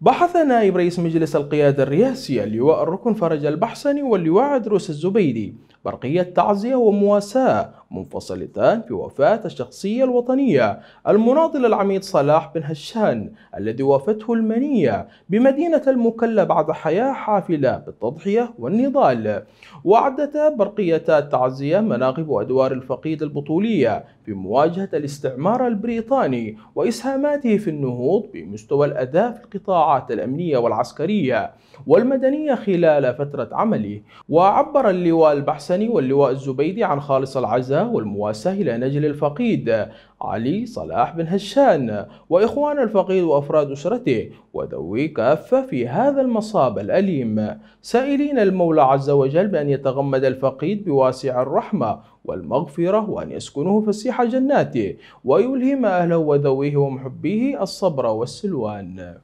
بحث نائب رئيس مجلس القيادة الرئاسي اللواء الركن فرج البحسني واللواء عدروس الزبيدي برقية تعزية ومواساة منفصلتان بوفاة الشخصية الوطنية المناضل العميد صلاح بن هشان الذي وافته المنية بمدينة المكلا بعد حياة حافلة بالتضحية والنضال وعدت برقيتا التعزية مناقب وأدوار الفقيد البطولية في مواجهة الاستعمار البريطاني وإسهاماته في النهوض بمستوى الأداء في القطاعات الأمنية والعسكرية والمدنية خلال فترة عمله وعبر اللواء البحسني واللواء الزبيدي عن خالص العزاء والمواساة إلى نجل الفقيد علي صلاح بن هشان وإخوان الفقيد وأفراد أسرته وذوي كافة في هذا المصاب الأليم سائلين المولى عز وجل بأن يتغمد الفقيد بواسع الرحمة والمغفرة وأن يسكنه فسيح جناته ويلهم أهله وذويه ومحبيه الصبر والسلوان